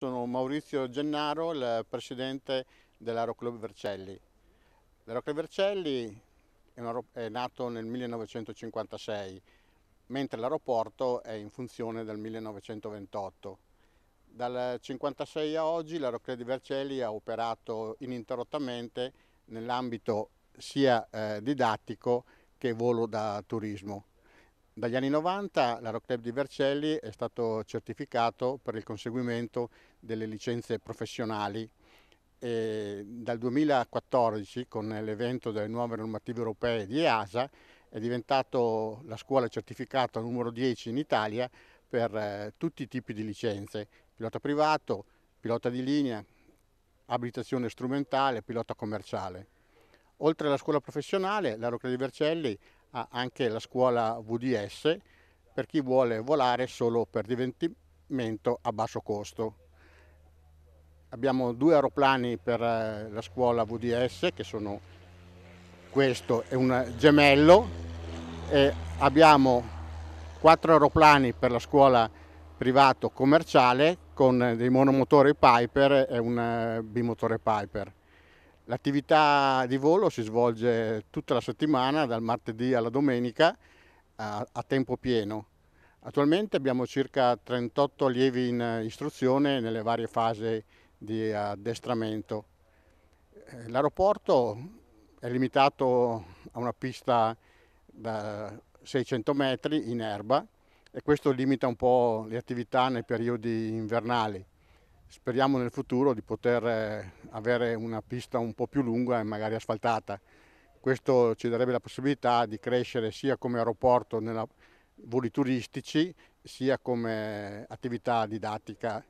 Sono Maurizio Gennaro, il presidente dell'Aeroclub Vercelli. L'Aeroclub Vercelli è, nato nel 1956, mentre l'aeroporto è in funzione dal 1928. Dal 1956 a oggi l'Aeroclub di Vercelli ha operato ininterrottamente nell'ambito sia eh, didattico che volo da turismo. Dagli anni 90 la Rock Club di Vercelli è stato certificato per il conseguimento delle licenze professionali e dal 2014 con l'evento delle nuove normative europee di EASA è diventato la scuola certificata numero 10 in Italia per eh, tutti i tipi di licenze, pilota privato, pilota di linea, abilitazione strumentale, pilota commerciale. Oltre alla scuola professionale, la di Vercelli ha anche la scuola VDS per chi vuole volare solo per divertimento a basso costo. Abbiamo due aeroplani per eh, la scuola VDS che sono questo è un gemello e abbiamo quattro aeroplani per la scuola privato commerciale con dei monomotori Piper e un eh, bimotore Piper. L'attività di volo si svolge tutta la settimana, dal martedì alla domenica, a, tempo pieno. Attualmente abbiamo circa 38 allievi in istruzione nelle varie fasi di addestramento. Eh, l'aeroporto è limitato a una pista da 600 metri in erba e questo limita un po' le attività nei periodi invernali speriamo nel futuro di poter eh, avere una pista un po' più lunga e magari asfaltata. Questo ci darebbe la possibilità di crescere sia come aeroporto nei voli turistici sia come attività didattica